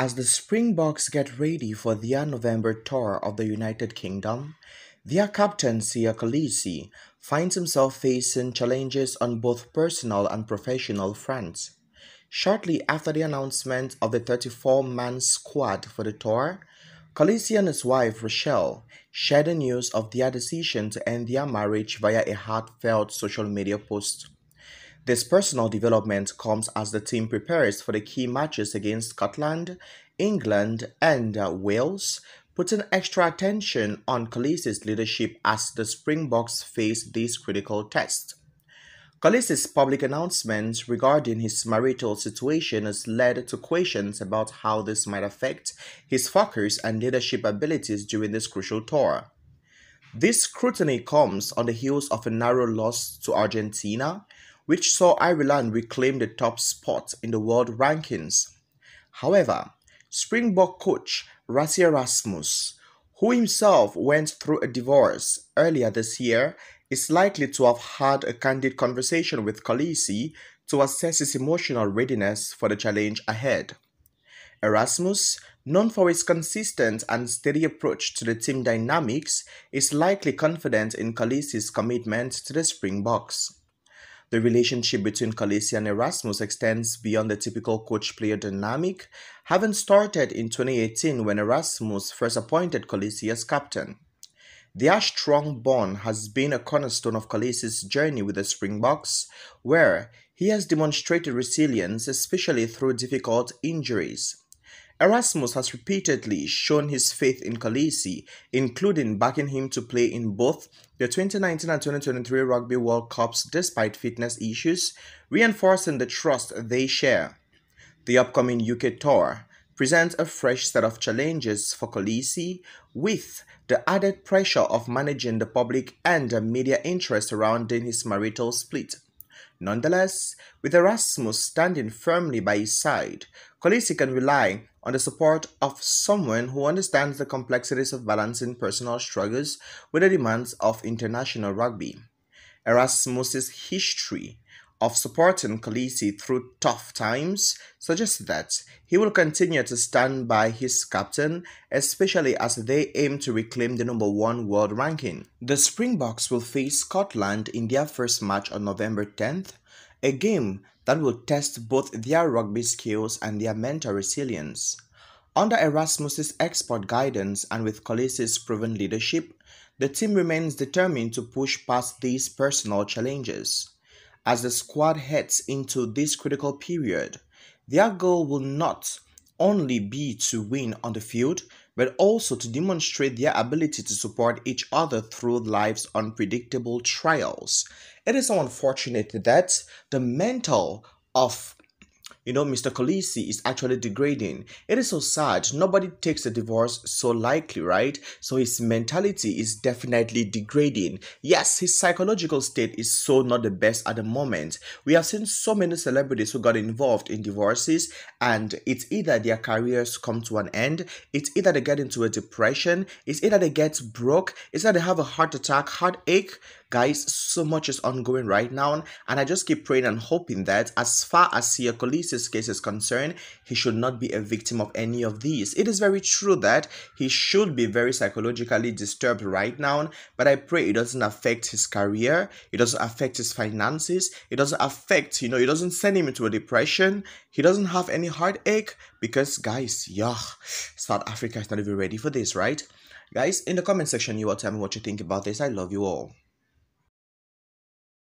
As the Springboks get ready for their November tour of the United Kingdom, their captain Sia Khaleesi finds himself facing challenges on both personal and professional fronts. Shortly after the announcement of the 34-man squad for the tour, Khaleesi and his wife Rochelle shared the news of their decision to end their marriage via a heartfelt social media post. This personal development comes as the team prepares for the key matches against Scotland, England, and uh, Wales, putting extra attention on Khaleesi's leadership as the Springboks face these critical tests. Khaleesi's public announcements regarding his marital situation has led to questions about how this might affect his focus and leadership abilities during this crucial tour. This scrutiny comes on the heels of a narrow loss to Argentina, which saw Ireland reclaim the top spot in the world rankings. However, Springbok coach Rassi Erasmus, who himself went through a divorce earlier this year, is likely to have had a candid conversation with Khaleesi to assess his emotional readiness for the challenge ahead. Erasmus, known for his consistent and steady approach to the team dynamics, is likely confident in Khaleesi's commitment to the Springboks. The relationship between Calesi and Erasmus extends beyond the typical coach player dynamic, having started in 2018 when Erasmus first appointed Calesi as captain. Their strong bond has been a cornerstone of Calesi's journey with the Springboks, where he has demonstrated resilience, especially through difficult injuries. Erasmus has repeatedly shown his faith in Kalisi, including backing him to play in both the 2019 and 2023 Rugby World Cups despite fitness issues, reinforcing the trust they share. The upcoming UK tour presents a fresh set of challenges for Colisi, with the added pressure of managing the public and the media interest surrounding his marital split. Nonetheless, with Erasmus standing firmly by his side, Colisi can rely on the support of someone who understands the complexities of balancing personal struggles with the demands of international rugby. Erasmus's history of supporting Khaleesi through tough times suggests that he will continue to stand by his captain, especially as they aim to reclaim the number one world ranking. The Springboks will face Scotland in their first match on November 10th, a game that will test both their rugby skills and their mental resilience. Under Erasmus's expert guidance and with Colisi's proven leadership, the team remains determined to push past these personal challenges. As the squad heads into this critical period, their goal will not only be to win on the field, but also to demonstrate their ability to support each other through life's unpredictable trials. It is so unfortunate that the mental of you know, Mr. Colisi is actually degrading. It is so sad. Nobody takes a divorce so lightly, right? So his mentality is definitely degrading. Yes, his psychological state is so not the best at the moment. We have seen so many celebrities who got involved in divorces, and it's either their careers come to an end, it's either they get into a depression, it's either they get broke, it's either they have a heart attack, heartache Guys, so much is ongoing right now, and I just keep praying and hoping that as far as Siakolise's case is concerned, he should not be a victim of any of these. It is very true that he should be very psychologically disturbed right now, but I pray it doesn't affect his career, it doesn't affect his finances, it doesn't affect, you know, it doesn't send him into a depression, he doesn't have any heartache because guys, South Africa is not even ready for this, right? Guys, in the comment section, you will tell me what you think about this. I love you all.